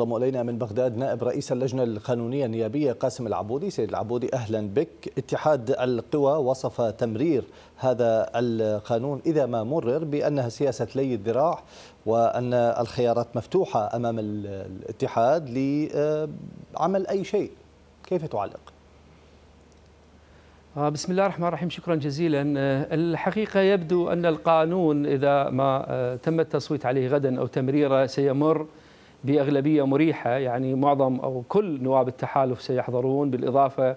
انضم الينا من بغداد نائب رئيس اللجنه القانونيه النيابيه قاسم العبودي، سيد العبودي اهلا بك، اتحاد القوى وصف تمرير هذا القانون اذا ما مرر بانها سياسه لي الذراع وان الخيارات مفتوحه امام الاتحاد لعمل اي شيء، كيف تعلق؟ آه، بسم الله الرحمن الرحيم شكرا جزيلا آه، الحقيقة يبدو أن القانون إذا ما آه، تم التصويت عليه غدا أو تمريره سيمر باغلبيه مريحه يعني معظم او كل نواب التحالف سيحضرون بالاضافه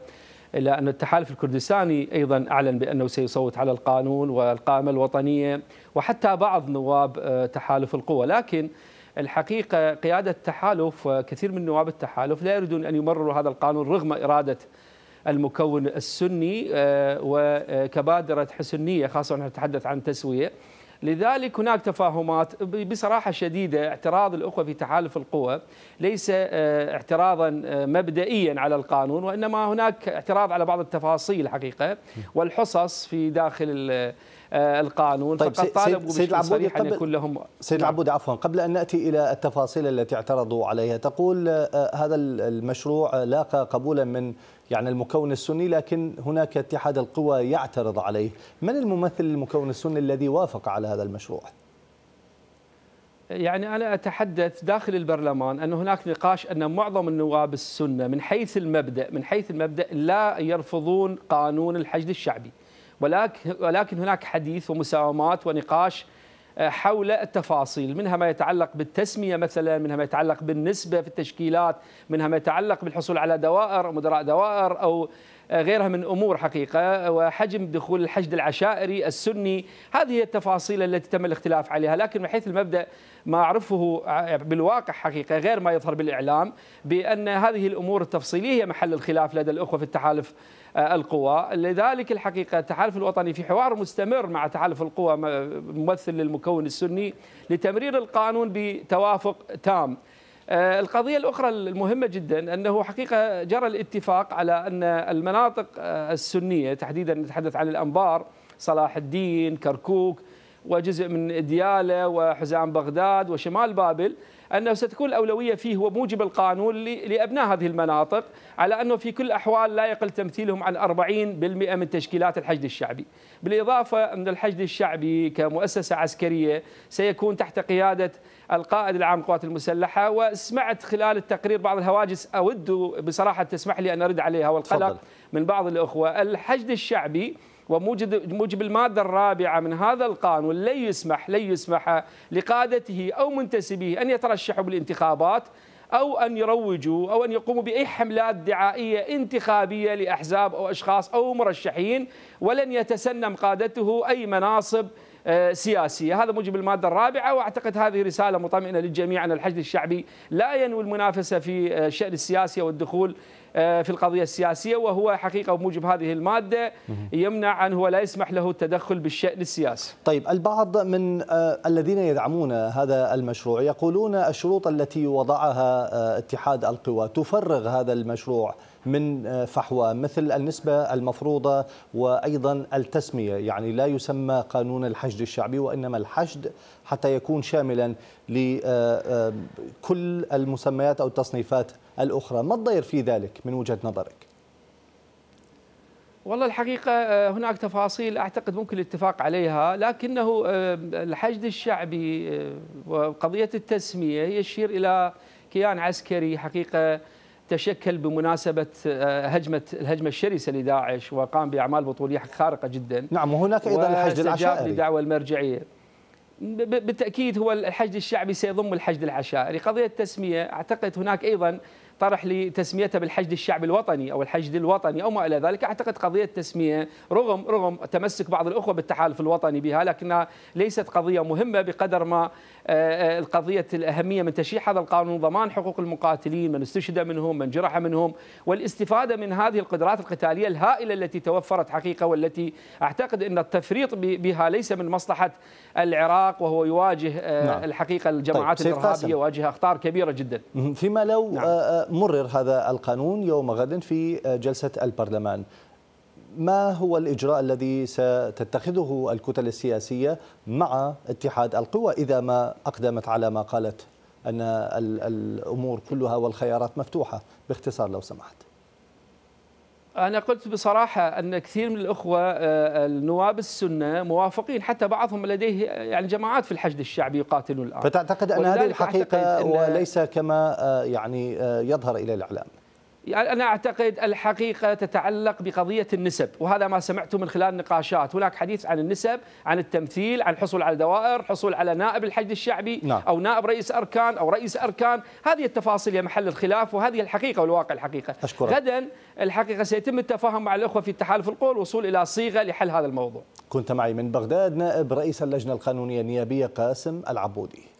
الى ان التحالف الكردستاني ايضا اعلن بانه سيصوت على القانون والقائمه الوطنيه وحتى بعض نواب آه، تحالف القوى لكن الحقيقه قياده التحالف وكثير من نواب التحالف لا يريدون ان يمرروا هذا القانون رغم اراده المكون السني آه، وكبادره حسنيه خاصه نحن نتحدث عن تسويه لذلك هناك تفاهمات بصراحة شديدة اعتراض الأخوة في تحالف القوى ليس آه، اعتراضا آه، مبدئيا على القانون وإنما هناك اعتراض على بعض التفاصيل حقيقة والحصص في داخل آه، القانون طيب فقد طالبوا سيد العبودي أن يكون لهم سيد نعم. العبودي عفوا قبل أن نأتي إلى التفاصيل التي اعترضوا عليها تقول آه، آه، هذا المشروع لاقى قبولا من يعني المكون السني لكن هناك اتحاد القوى يعترض عليه من الممثل المكون السني الذي وافق على هذا المشروع؟ يعني أنا أتحدث داخل البرلمان أن هناك نقاش أن معظم النواب السنة من حيث المبدأ من حيث المبدأ لا يرفضون قانون الحشد الشعبي ولكن هناك حديث ومساومات ونقاش آه، حول التفاصيل منها ما يتعلق بالتسمية مثلا منها ما يتعلق بالنسبة في التشكيلات منها ما يتعلق بالحصول على دوائر مدراء دوائر أو غيرها من أمور حقيقة وحجم دخول الحشد العشائري السني هذه هي التفاصيل التي تم الاختلاف عليها لكن من حيث المبدأ ما أعرفه بالواقع حقيقة غير ما يظهر بالإعلام بأن هذه الأمور التفصيلية هي محل الخلاف لدى الأخوة في التحالف آه، القوى لذلك الحقيقة التحالف الوطني في حوار مستمر مع تحالف القوى ممثل للمكون السني لتمرير القانون بتوافق تام آه، القضية الأخرى المهمة جدا أنه حقيقة جرى الاتفاق على أن المناطق آه، السنية تحديدا نتحدث عن الأنبار صلاح الدين كركوك وجزء من ديالة وحزام بغداد وشمال بابل أنه ستكون الأولوية فيه وموجب القانون لأبناء هذه المناطق على أنه في كل الأحوال لا يقل تمثيلهم عن 40% من تشكيلات الحشد الشعبي بالإضافة أن الحشد الشعبي كمؤسسة عسكرية سيكون تحت قيادة القائد العام القوات المسلحة وسمعت خلال التقرير بعض الهواجس أود بصراحة تسمح لي أن أرد عليها والقلق من بعض الأخوة الحشد الشعبي وموجب المادة الرابعة من هذا القانون لن يسمح لن يسمح لقادته أو منتسبيه أن يترشحوا بالانتخابات أو أن يروجوا أو أن يقوموا بأي حملات دعائية انتخابية لأحزاب أو أشخاص أو مرشحين ولن يتسنم قادته أي مناصب آه، سياسية هذا موجب المادة الرابعة وأعتقد هذه رسالة مطمئنة للجميع أن الحشد الشعبي لا ينوي المنافسة في آه، الشأن السياسي والدخول آه، في القضية السياسية وهو حقيقة بموجب هذه المادة يمنع عنه ولا يسمح له التدخل بالشأن السياسي طيب البعض من الذين يدعمون هذا المشروع يقولون الشروط التي وضعها اتحاد القوى تفرغ هذا المشروع من آه، فحوى مثل النسبة المفروضة وأيضا التسمية يعني لا يسمى قانون الحشد الشعبي وإنما الحشد حتى يكون شاملا لكل آه، آه، المسميات أو التصنيفات الأخرى ما الضير في ذلك من وجهة نظرك؟ والله الحقيقة هناك تفاصيل أعتقد ممكن الاتفاق عليها لكنه الحشد الشعبي وقضية التسمية يشير إلى كيان عسكري حقيقة تشكل بمناسبة آه، هجمة الهجمة الشرسة لداعش وقام بأعمال بطولية خارقة جدا نعم وهناك أيضا الحشد العشائري لدعوة المرجعية بالتأكيد هو الحشد الشعبي سيضم الحشد العشائري قضية التسمية أعتقد هناك أيضا طرح لتسميتها بالحشد الشعبي الوطني او الحشد الوطني او ما الى ذلك، اعتقد قضيه التسميه رغم رغم تمسك بعض الاخوه بالتحالف الوطني بها لكنها ليست قضيه مهمه بقدر ما آه، آه، القضيه الاهميه من تشريع هذا القانون ضمان حقوق المقاتلين من استشهد منهم من جرح منهم والاستفاده من هذه القدرات القتاليه الهائله التي توفرت حقيقه والتي اعتقد ان التفريط بها ليس من مصلحه العراق وهو يواجه آه، نعم. الحقيقه الجماعات طيب الارهابيه يواجه اخطار كبيره جدا فيما لو نعم. مرر هذا القانون يوم غد في جلسة البرلمان ما هو الإجراء الذي ستتخذه الكتل السياسية مع اتحاد القوى إذا ما أقدمت على ما قالت أن الأمور كلها والخيارات مفتوحة باختصار لو سمحت أنا قلت بصراحة أن كثير من الأخوة آه، آه، النواب السنة موافقين حتى بعضهم لديه يعني جماعات في الحشد الشعبي يقاتلون الآن فتعتقد أن هذه الحقيقة أن وليس كما آه، يعني يظهر إلى الإعلام يعني أنا أعتقد الحقيقة تتعلق بقضية النسب وهذا ما سمعته من خلال النقاشات هناك حديث عن النسب عن التمثيل عن الحصول على دوائر حصول على نائب الحشد الشعبي نعم. أو نائب رئيس أركان أو رئيس أركان هذه التفاصيل هي محل الخلاف وهذه الحقيقة والواقع الحقيقة أشكرك. غدا الحقيقة سيتم التفاهم مع الأخوة في التحالف القول وصول إلى صيغة لحل هذا الموضوع كنت معي من بغداد نائب رئيس اللجنة القانونية النيابية قاسم العبودي